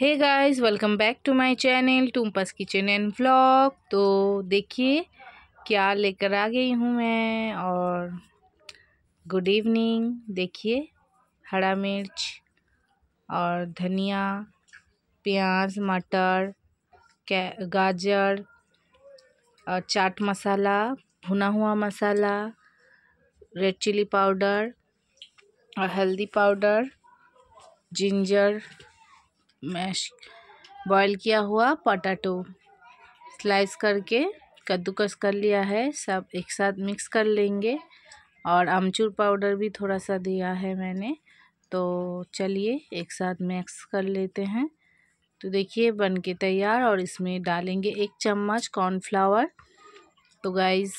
Hey guys welcome back to my channel टूम्पस kitchen and vlog तो देखिए क्या लेकर आ गई हूँ मैं और गुड इवनिंग देखिए हरा मिर्च और धनिया प्याज मटर गाजर और चाट मसाला भुना हुआ मसाला रेड चिली पाउडर और हल्दी पाउडर जिंजर मैश बॉईल किया हुआ पटाटो स्लाइस करके कद्दूकस कर लिया है सब एक साथ मिक्स कर लेंगे और अमचूर पाउडर भी थोड़ा सा दिया है मैंने तो चलिए एक साथ मिक्स कर लेते हैं तो देखिए बन के तैयार और इसमें डालेंगे एक चम्मच कॉर्नफ्लावर तो गाइज़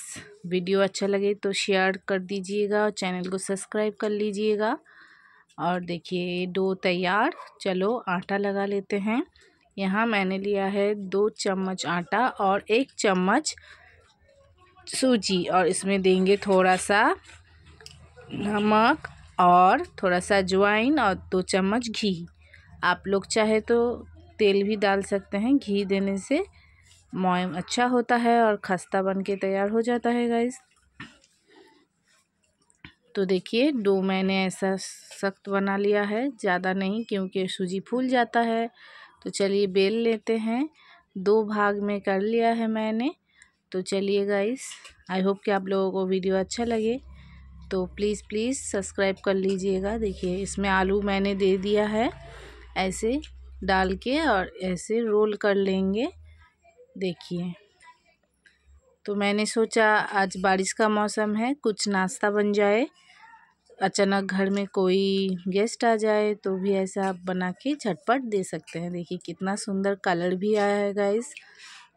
वीडियो अच्छा लगे तो शेयर कर दीजिएगा और चैनल को सब्सक्राइब कर लीजिएगा और देखिए दो तैयार चलो आटा लगा लेते हैं यहाँ मैंने लिया है दो चम्मच आटा और एक चम्मच सूजी और इसमें देंगे थोड़ा सा नमक और थोड़ा सा अजवाइन और दो चम्मच घी आप लोग चाहे तो तेल भी डाल सकते हैं घी देने से मोयम अच्छा होता है और खस्ता बन के तैयार हो जाता है गैस तो देखिए डो मैंने ऐसा सख्त बना लिया है ज़्यादा नहीं क्योंकि सूजी फूल जाता है तो चलिए बेल लेते हैं दो भाग में कर लिया है मैंने तो चलिए गाइस आई होप कि आप लोगों को वीडियो अच्छा लगे तो प्लीज़ प्लीज़ सब्सक्राइब कर लीजिएगा देखिए इसमें आलू मैंने दे दिया है ऐसे डाल के और ऐसे रोल कर लेंगे देखिए तो मैंने सोचा आज बारिश का मौसम है कुछ नाश्ता बन जाए अचानक घर में कोई गेस्ट आ जाए तो भी ऐसा आप बना के झटपट दे सकते हैं देखिए कितना सुंदर कलर भी आया है गाइस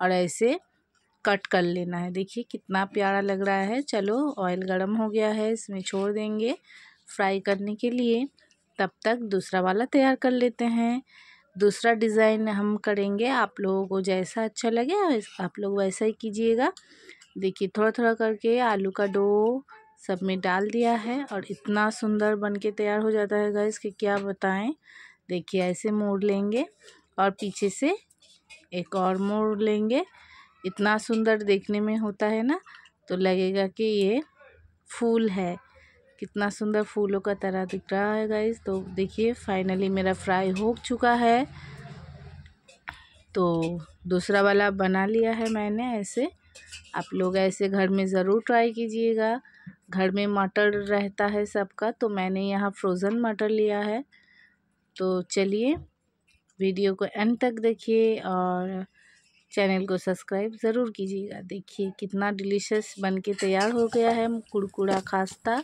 और ऐसे कट कर लेना है देखिए कितना प्यारा लग रहा है चलो ऑयल गर्म हो गया है इसमें छोड़ देंगे फ्राई करने के लिए तब तक दूसरा वाला तैयार कर लेते हैं दूसरा डिज़ाइन हम करेंगे आप लोगों को जैसा अच्छा लगे आप लोग वैसा ही कीजिएगा देखिए थोड़ा थोड़ा करके आलू का डो सब में डाल दिया है और इतना सुंदर बन के तैयार हो जाता है गैस कि क्या बताएं देखिए ऐसे मोड़ लेंगे और पीछे से एक और मोड़ लेंगे इतना सुंदर देखने में होता है ना तो लगेगा कि ये फूल है कितना सुंदर फूलों का तरह दिख रहा है गाइस तो देखिए फाइनली मेरा फ्राई हो चुका है तो दूसरा वाला बना लिया है मैंने ऐसे आप लोग ऐसे घर में ज़रूर ट्राई कीजिएगा घर में मटर रहता है सबका तो मैंने यहाँ फ्रोज़न मटर लिया है तो चलिए वीडियो को एंड तक देखिए और चैनल को सब्सक्राइब ज़रूर कीजिएगा देखिए कितना डिलीशियस बन के तैयार हो गया है कुड़कुड़ा खास्ता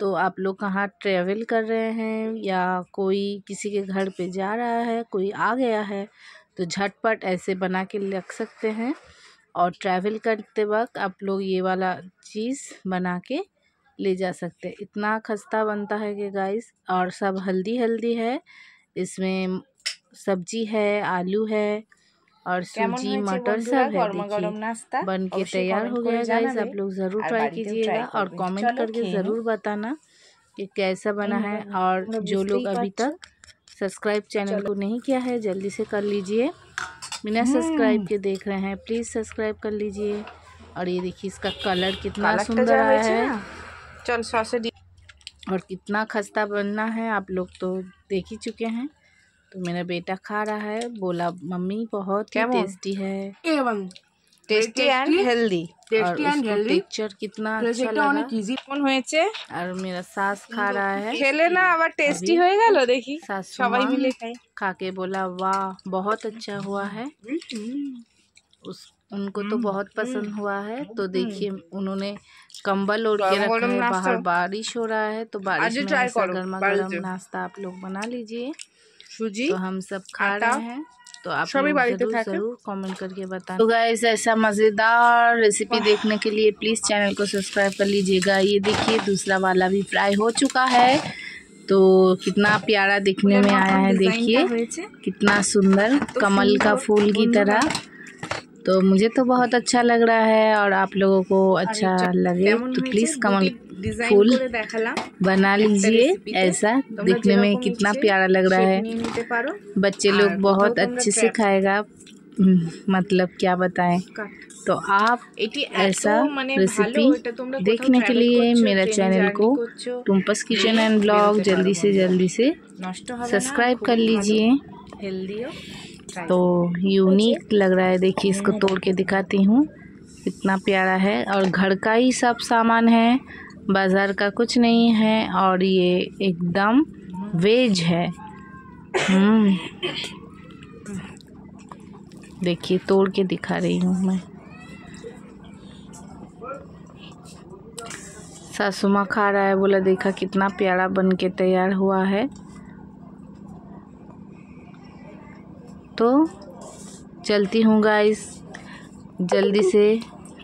तो आप लोग कहाँ ट्रेवल कर रहे हैं या कोई किसी के घर पे जा रहा है कोई आ गया है तो झटपट ऐसे बना के रख सकते हैं और ट्रैवल करते वक्त आप लोग ये वाला चीज़ बना के ले जा सकते हैं इतना खस्ता बनता है कि गाइस और सब हल्दी हल्दी है इसमें सब्जी है आलू है और सूजी मटर सब है देखिए बन के तैयार हो गया गाइस आप लोग ज़रूर ट्राई कीजिएगा और कमेंट करके ज़रूर बताना कि कैसा बना हम्म, है हम्म, हम्म। और मतलब जो लोग अभी तक सब्सक्राइब चैनल को नहीं किया है जल्दी से कर लीजिए बिना सब्सक्राइब के देख रहे हैं प्लीज़ सब्सक्राइब कर लीजिए और ये देखिए इसका कलर कितना सुंदर आया है चल सॉसेज और कितना खस्ता बनना है आप लोग तो देख ही चुके हैं तो मेरा बेटा खा रहा है बोला मम्मी बहुत टेस्टी है tasty and healthy tasty and healthy picture कितना अच्छा लगा इजी फोन हुए छे और मेरा सास खा रहा है खेले ना খেলে না আবার लो देखी सास দেখি मिले खाए खा के बोला वाह बहुत अच्छा हुआ है उस उनको तो हम्म, बहुत हम्म। पसंद हुआ है तो हम्म। देखिए उन्होंने कंबल ओढ़ के रखा है बाहर बारिश हो रहा है तो बारिश में गर्मा गर्म नाश्ता आप लोग बना लीजिए सूजी तो हम सब खा रहे हैं तो आप सभी कमेंट करके बताएं तो गाइस ऐसा मज़ेदार रेसिपी देखने के लिए प्लीज़ चैनल को सब्सक्राइब कर लीजिएगा ये देखिए दूसरा वाला भी फ्राई हो चुका है तो कितना प्यारा दिखने में आया है देखिए कितना सुंदर तो कमल का फूल की तरह तो मुझे तो बहुत अच्छा लग रहा है और आप लोगों को अच्छा लगे तो प्लीज़ कमल फूल बना लीजिए ऐसा दिखने में कितना प्यारा लग रहा है बच्चे हाँ, लोग तो बहुत अच्छे से खाएगा हम्म, मतलब क्या बताएं तो आप ऐसा रेसिपी तो देखने के लिए मेरा चैनल को टुम्पस किचन एंड ब्लॉग जल्दी से जल्दी से सब्सक्राइब कर लीजिए तो यूनिक लग रहा है देखिए इसको हम्म। तोड़ के दिखाती हूँ इतना प्यारा है और घर का ही सब सामान है बाज़ार का कुछ नहीं है और ये एकदम वेज है हम्म। देखिए तोड़ के दिखा रही हूँ मैं सासुमा खा रहा है बोला देखा कितना प्यारा बन के तैयार हुआ है तो चलती हूँ गाइस जल्दी से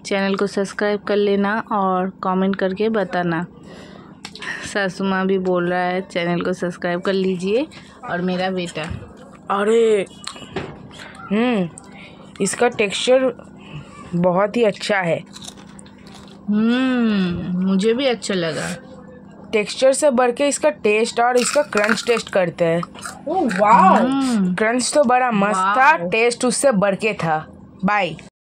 चैनल को सब्सक्राइब कर लेना और कमेंट करके बताना सासू माँ भी बोल रहा है चैनल को सब्सक्राइब कर लीजिए और मेरा बेटा अरे हम्म इसका टेक्सचर बहुत ही अच्छा है हम्म मुझे भी अच्छा लगा टेक्सचर से बढ़ के इसका टेस्ट और इसका क्रंच टेस्ट करते हैं वाह oh, हम्म। क्रंच तो बड़ा मस्त था टेस्ट उससे बढ़ के था बाय